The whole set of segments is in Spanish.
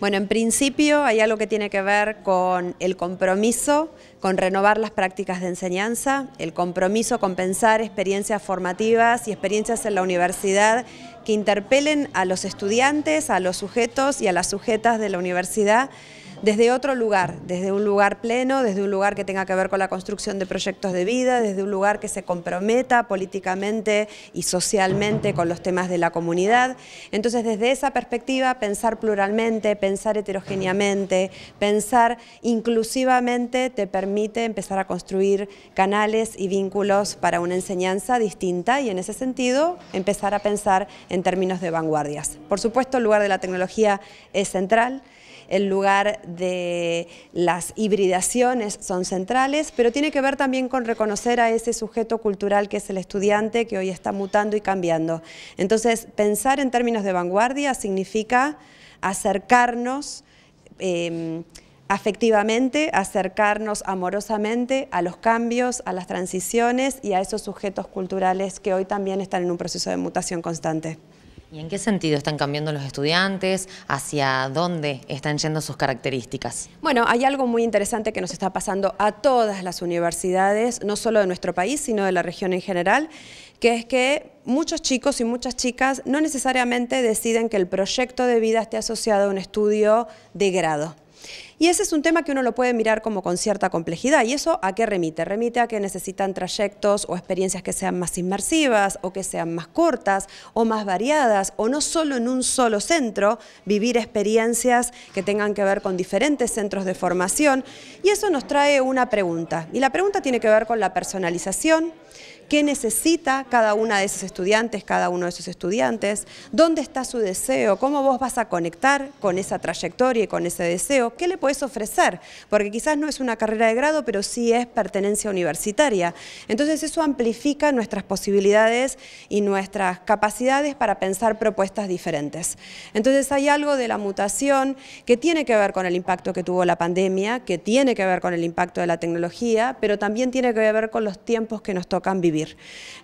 Bueno, en principio hay algo que tiene que ver con el compromiso con renovar las prácticas de enseñanza, el compromiso con pensar experiencias formativas y experiencias en la universidad que interpelen a los estudiantes, a los sujetos y a las sujetas de la universidad desde otro lugar, desde un lugar pleno, desde un lugar que tenga que ver con la construcción de proyectos de vida, desde un lugar que se comprometa políticamente y socialmente con los temas de la comunidad. Entonces, desde esa perspectiva, pensar pluralmente, pensar heterogéneamente, pensar inclusivamente te permite empezar a construir canales y vínculos para una enseñanza distinta y en ese sentido empezar a pensar en términos de vanguardias. Por supuesto, el lugar de la tecnología es central, el lugar de las hibridaciones son centrales, pero tiene que ver también con reconocer a ese sujeto cultural que es el estudiante que hoy está mutando y cambiando. Entonces, pensar en términos de vanguardia significa acercarnos em, afectivamente, acercarnos amorosamente a los cambios, a las transiciones y a esos sujetos culturales que hoy también están en un proceso de mutación constante. ¿Y en qué sentido están cambiando los estudiantes? ¿Hacia dónde están yendo sus características? Bueno, hay algo muy interesante que nos está pasando a todas las universidades, no solo de nuestro país, sino de la región en general, que es que muchos chicos y muchas chicas no necesariamente deciden que el proyecto de vida esté asociado a un estudio de grado. Y ese es un tema que uno lo puede mirar como con cierta complejidad. ¿Y eso a qué remite? Remite a que necesitan trayectos o experiencias que sean más inmersivas o que sean más cortas o más variadas o no solo en un solo centro, vivir experiencias que tengan que ver con diferentes centros de formación. Y eso nos trae una pregunta. Y la pregunta tiene que ver con la personalización, qué necesita cada una de esos estudiantes, cada uno de esos estudiantes, dónde está su deseo, cómo vos vas a conectar con esa trayectoria y con ese deseo, qué le puedes ofrecer, porque quizás no es una carrera de grado, pero sí es pertenencia universitaria. Entonces eso amplifica nuestras posibilidades y nuestras capacidades para pensar propuestas diferentes. Entonces hay algo de la mutación que tiene que ver con el impacto que tuvo la pandemia, que tiene que ver con el impacto de la tecnología, pero también tiene que ver con los tiempos que nos tocan vivir.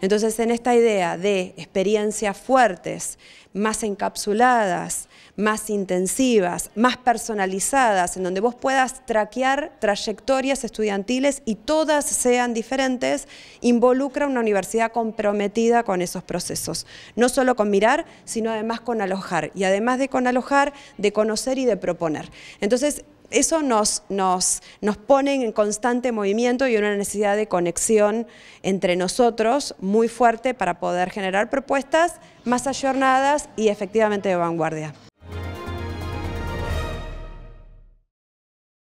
Entonces, en esta idea de experiencias fuertes, más encapsuladas, más intensivas, más personalizadas, en donde vos puedas traquear trayectorias estudiantiles y todas sean diferentes, involucra una universidad comprometida con esos procesos. No solo con mirar, sino además con alojar. Y además de con alojar, de conocer y de proponer. Entonces, eso nos, nos, nos pone en constante movimiento y una necesidad de conexión entre nosotros muy fuerte para poder generar propuestas más ayornadas y efectivamente de vanguardia.